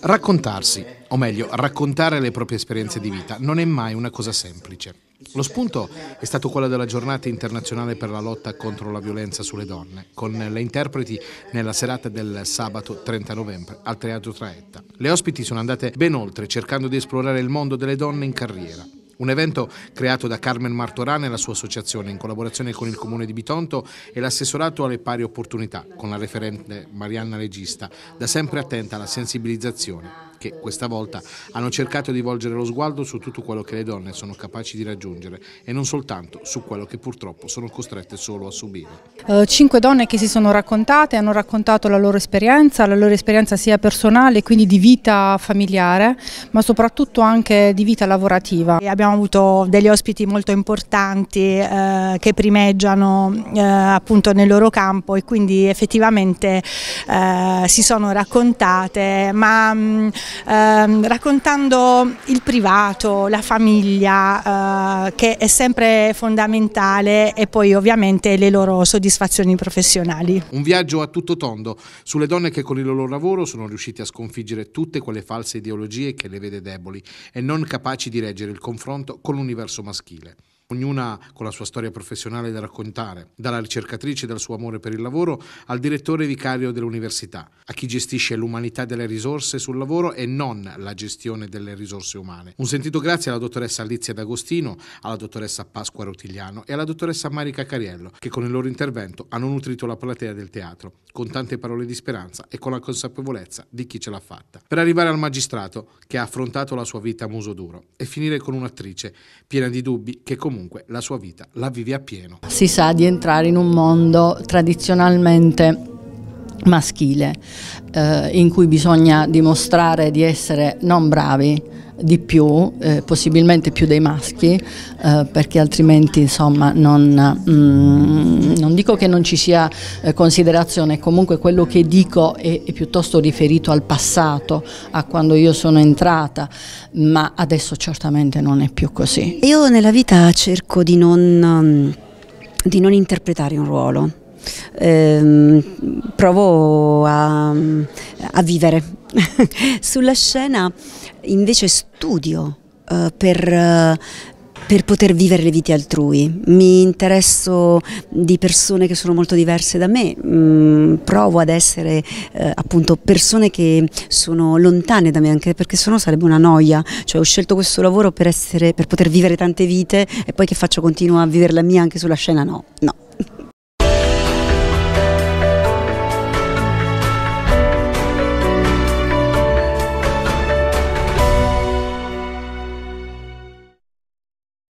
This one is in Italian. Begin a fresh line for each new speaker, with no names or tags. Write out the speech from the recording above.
Raccontarsi, o meglio, raccontare le proprie esperienze di vita, non è mai una cosa semplice. Lo spunto è stato quello della giornata internazionale per la lotta contro la violenza sulle donne, con le interpreti nella serata del sabato 30 novembre al Teatro Traetta. Le ospiti sono andate ben oltre, cercando di esplorare il mondo delle donne in carriera. Un evento creato da Carmen Martorana e la sua associazione in collaborazione con il Comune di Bitonto e l'assessorato alle pari opportunità, con la referente Marianna Regista, da sempre attenta alla sensibilizzazione che questa volta hanno cercato di volgere lo sguardo su tutto quello che le donne sono capaci di raggiungere e non soltanto su quello che purtroppo sono costrette solo a subire.
Eh, cinque donne che si sono raccontate, hanno raccontato la loro esperienza, la loro esperienza sia personale, quindi di vita familiare, ma soprattutto anche di vita lavorativa. abbiamo avuto degli ospiti molto importanti eh, che primeggiano eh, appunto nel loro campo e quindi effettivamente eh, si sono raccontate, ma mh, mm, ehm, raccontando il privato, la famiglia, eh, che è sempre fondamentale e poi ovviamente le loro soddisfazioni professionali.
Un viaggio a tutto tondo sulle donne che con il loro lavoro sono riuscite a sconfiggere tutte quelle false ideologie che le vede deboli e non capaci di reggere il confronto con l'universo maschile ognuna con la sua storia professionale da raccontare, dalla ricercatrice dal suo amore per il lavoro al direttore vicario dell'università, a chi gestisce l'umanità delle risorse sul lavoro e non la gestione delle risorse umane. Un sentito grazie alla dottoressa Alizia D'Agostino, alla dottoressa Pasqua Rotigliano e alla dottoressa Marica Cariello, che con il loro intervento hanno nutrito la platea del teatro, con tante parole di speranza e con la consapevolezza di chi ce l'ha fatta. Per arrivare al magistrato, che ha affrontato la sua vita a muso duro, e finire con un'attrice piena di dubbi che comunque comunque la sua vita la vive a pieno.
Si sa di entrare in un mondo tradizionalmente maschile eh, in cui bisogna dimostrare di essere non bravi di più, eh, possibilmente più dei maschi, eh, perché altrimenti insomma non, mm, non, dico che non ci sia eh, considerazione, comunque quello che dico è, è, piuttosto riferito al passato, a quando io sono entrata, ma adesso certamente non è più così.
Io nella vita cerco di non, mm, di non interpretare un ruolo ehm, provo a, a vivere. Sulla scena invece studio eh, per, per poter vivere le vite altrui. Mi interesso di persone che sono molto diverse da me, mm, provo ad essere eh, appunto persone che sono lontane da me anche perché sennò sarebbe una noia, cioè ho scelto questo lavoro per, essere, per poter vivere tante vite e poi che faccio continuo a vivere la mia anche sulla scena? No, no.